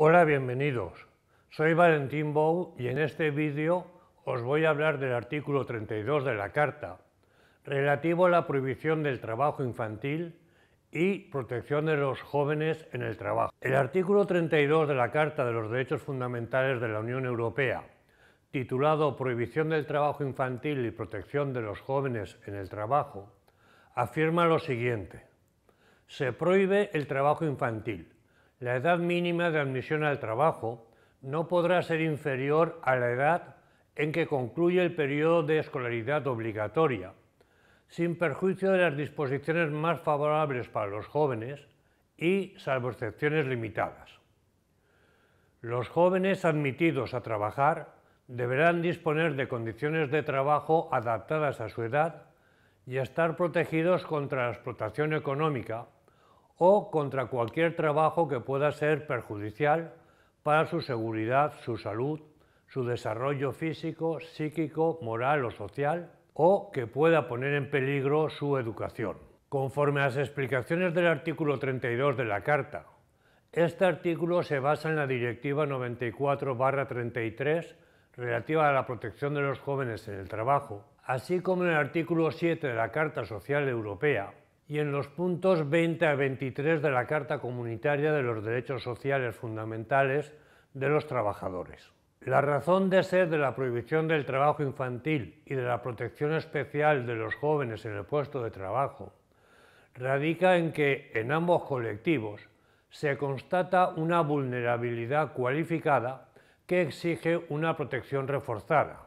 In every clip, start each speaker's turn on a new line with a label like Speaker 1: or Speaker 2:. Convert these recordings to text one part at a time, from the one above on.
Speaker 1: Hola, bienvenidos. Soy Valentín Bou y en este vídeo os voy a hablar del artículo 32 de la Carta, relativo a la prohibición del trabajo infantil y protección de los jóvenes en el trabajo. El artículo 32 de la Carta de los Derechos Fundamentales de la Unión Europea, titulado Prohibición del trabajo infantil y protección de los jóvenes en el trabajo, afirma lo siguiente. Se prohíbe el trabajo infantil la edad mínima de admisión al trabajo no podrá ser inferior a la edad en que concluye el periodo de escolaridad obligatoria, sin perjuicio de las disposiciones más favorables para los jóvenes y salvo excepciones limitadas. Los jóvenes admitidos a trabajar deberán disponer de condiciones de trabajo adaptadas a su edad y estar protegidos contra la explotación económica o contra cualquier trabajo que pueda ser perjudicial para su seguridad, su salud, su desarrollo físico, psíquico, moral o social, o que pueda poner en peligro su educación. Conforme a las explicaciones del artículo 32 de la Carta, este artículo se basa en la Directiva 94-33 relativa a la protección de los jóvenes en el trabajo, así como en el artículo 7 de la Carta Social Europea, y en los puntos 20 a 23 de la Carta Comunitaria de los Derechos Sociales Fundamentales de los Trabajadores. La razón de ser de la prohibición del trabajo infantil y de la protección especial de los jóvenes en el puesto de trabajo radica en que en ambos colectivos se constata una vulnerabilidad cualificada que exige una protección reforzada.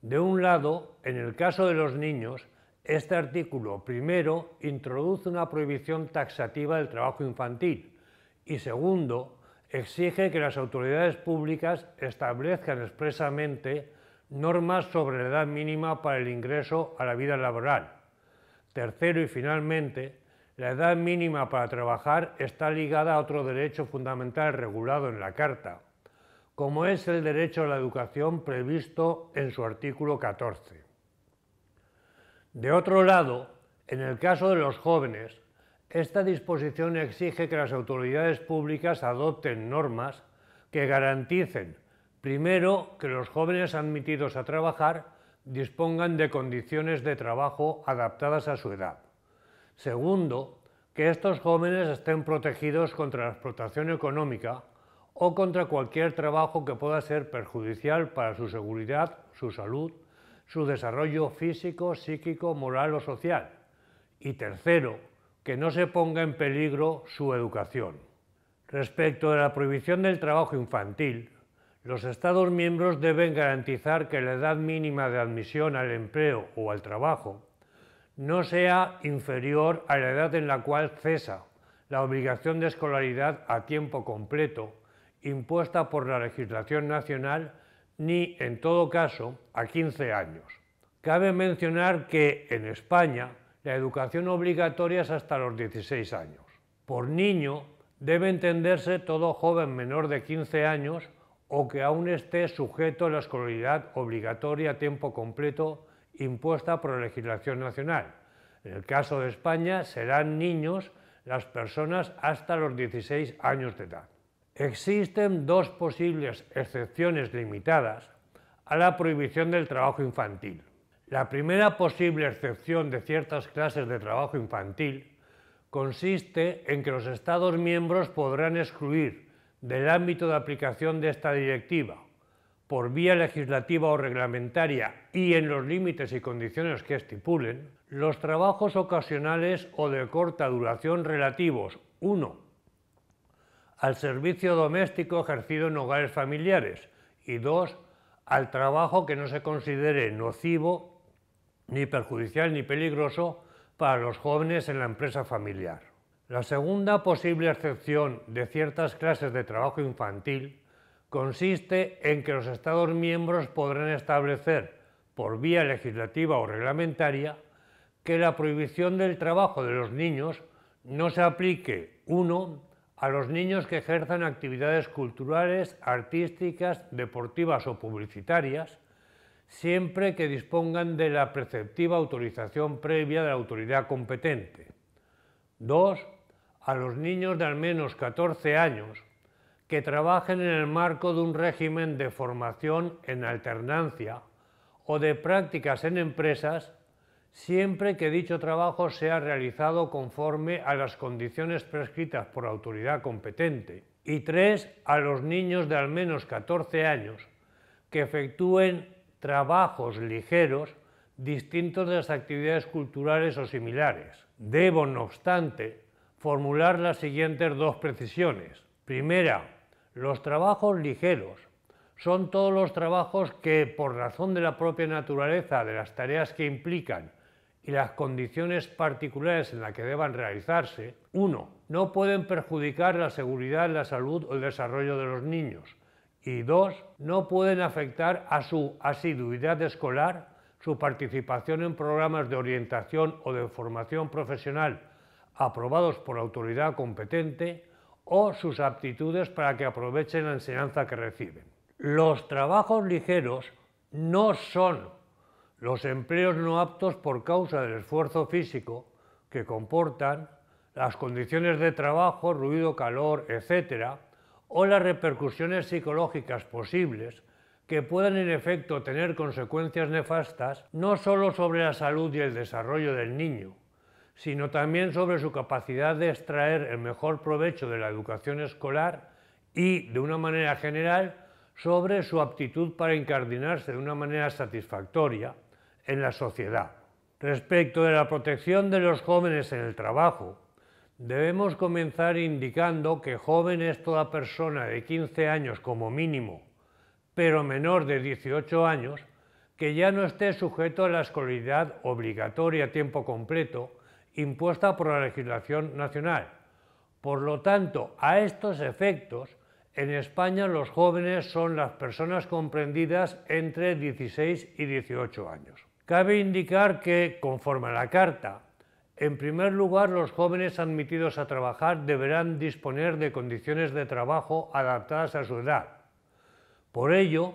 Speaker 1: De un lado, en el caso de los niños, este artículo primero introduce una prohibición taxativa del trabajo infantil y segundo exige que las autoridades públicas establezcan expresamente normas sobre la edad mínima para el ingreso a la vida laboral. Tercero y finalmente, la edad mínima para trabajar está ligada a otro derecho fundamental regulado en la Carta, como es el derecho a la educación previsto en su artículo 14. De otro lado, en el caso de los jóvenes, esta disposición exige que las autoridades públicas adopten normas que garanticen, primero, que los jóvenes admitidos a trabajar dispongan de condiciones de trabajo adaptadas a su edad. Segundo, que estos jóvenes estén protegidos contra la explotación económica o contra cualquier trabajo que pueda ser perjudicial para su seguridad, su salud su desarrollo físico, psíquico, moral o social. Y tercero, que no se ponga en peligro su educación. Respecto a la prohibición del trabajo infantil, los Estados miembros deben garantizar que la edad mínima de admisión al empleo o al trabajo no sea inferior a la edad en la cual cesa la obligación de escolaridad a tiempo completo impuesta por la legislación nacional ni, en todo caso, a 15 años. Cabe mencionar que en España la educación obligatoria es hasta los 16 años. Por niño debe entenderse todo joven menor de 15 años o que aún esté sujeto a la escolaridad obligatoria a tiempo completo impuesta por la legislación nacional. En el caso de España serán niños las personas hasta los 16 años de edad. Existen dos posibles excepciones limitadas a la prohibición del trabajo infantil. La primera posible excepción de ciertas clases de trabajo infantil consiste en que los Estados miembros podrán excluir del ámbito de aplicación de esta directiva, por vía legislativa o reglamentaria y en los límites y condiciones que estipulen, los trabajos ocasionales o de corta duración relativos, 1 al servicio doméstico ejercido en hogares familiares y dos, al trabajo que no se considere nocivo, ni perjudicial, ni peligroso para los jóvenes en la empresa familiar. La segunda posible excepción de ciertas clases de trabajo infantil consiste en que los Estados miembros podrán establecer, por vía legislativa o reglamentaria, que la prohibición del trabajo de los niños no se aplique, uno, a los niños que ejerzan actividades culturales, artísticas, deportivas o publicitarias, siempre que dispongan de la preceptiva autorización previa de la autoridad competente. 2. A los niños de al menos 14 años que trabajen en el marco de un régimen de formación en alternancia o de prácticas en empresas siempre que dicho trabajo sea realizado conforme a las condiciones prescritas por la autoridad competente. Y tres, a los niños de al menos 14 años que efectúen trabajos ligeros distintos de las actividades culturales o similares. Debo, no obstante, formular las siguientes dos precisiones. Primera, los trabajos ligeros son todos los trabajos que, por razón de la propia naturaleza de las tareas que implican y las condiciones particulares en las que deban realizarse, 1. No pueden perjudicar la seguridad, la salud o el desarrollo de los niños. Y 2. No pueden afectar a su asiduidad escolar, su participación en programas de orientación o de formación profesional aprobados por la autoridad competente o sus aptitudes para que aprovechen la enseñanza que reciben. Los trabajos ligeros no son los empleos no aptos por causa del esfuerzo físico que comportan, las condiciones de trabajo, ruido, calor, etc., o las repercusiones psicológicas posibles que puedan en efecto tener consecuencias nefastas no sólo sobre la salud y el desarrollo del niño, sino también sobre su capacidad de extraer el mejor provecho de la educación escolar y, de una manera general, sobre su aptitud para incardinarse de una manera satisfactoria en la sociedad. Respecto de la protección de los jóvenes en el trabajo, debemos comenzar indicando que joven es toda persona de 15 años como mínimo, pero menor de 18 años, que ya no esté sujeto a la escolaridad obligatoria a tiempo completo impuesta por la legislación nacional. Por lo tanto, a estos efectos, en España los jóvenes son las personas comprendidas entre 16 y 18 años. Cabe indicar que, conforme a la Carta, en primer lugar, los jóvenes admitidos a trabajar deberán disponer de condiciones de trabajo adaptadas a su edad. Por ello,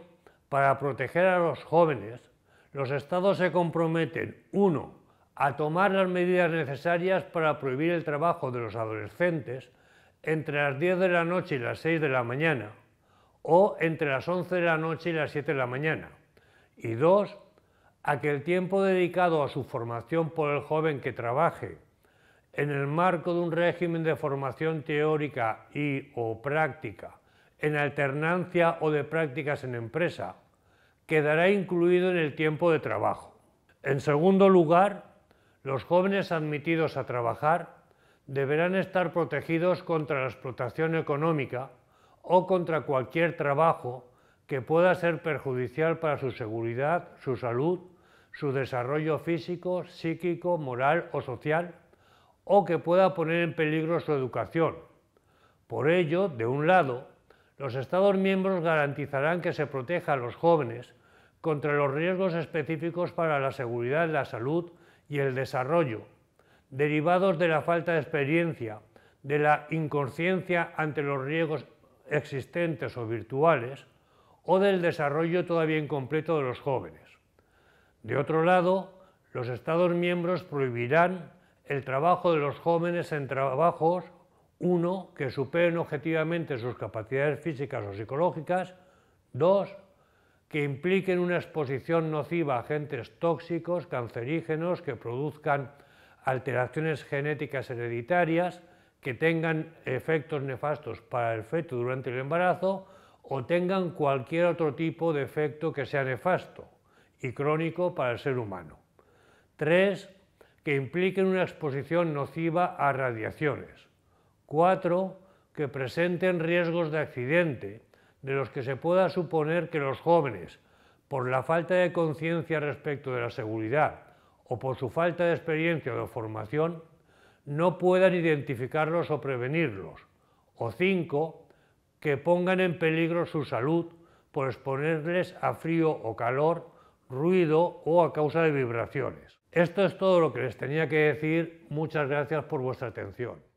Speaker 1: para proteger a los jóvenes, los Estados se comprometen, uno, a tomar las medidas necesarias para prohibir el trabajo de los adolescentes entre las 10 de la noche y las 6 de la mañana, o entre las 11 de la noche y las 7 de la mañana, y dos, a que el tiempo dedicado a su formación por el joven que trabaje en el marco de un régimen de formación teórica y o práctica, en alternancia o de prácticas en empresa, quedará incluido en el tiempo de trabajo. En segundo lugar, los jóvenes admitidos a trabajar deberán estar protegidos contra la explotación económica o contra cualquier trabajo que pueda ser perjudicial para su seguridad, su salud su desarrollo físico, psíquico, moral o social, o que pueda poner en peligro su educación. Por ello, de un lado, los Estados miembros garantizarán que se proteja a los jóvenes contra los riesgos específicos para la seguridad, la salud y el desarrollo, derivados de la falta de experiencia, de la inconsciencia ante los riesgos existentes o virtuales, o del desarrollo todavía incompleto de los jóvenes. De otro lado, los Estados miembros prohibirán el trabajo de los jóvenes en trabajos, uno, que superen objetivamente sus capacidades físicas o psicológicas, dos, que impliquen una exposición nociva a agentes tóxicos, cancerígenos, que produzcan alteraciones genéticas hereditarias, que tengan efectos nefastos para el feto durante el embarazo o tengan cualquier otro tipo de efecto que sea nefasto y crónico para el ser humano. tres Que impliquen una exposición nociva a radiaciones. cuatro Que presenten riesgos de accidente, de los que se pueda suponer que los jóvenes, por la falta de conciencia respecto de la seguridad o por su falta de experiencia o formación, no puedan identificarlos o prevenirlos. O cinco Que pongan en peligro su salud por exponerles a frío o calor ruido o a causa de vibraciones. Esto es todo lo que les tenía que decir. Muchas gracias por vuestra atención.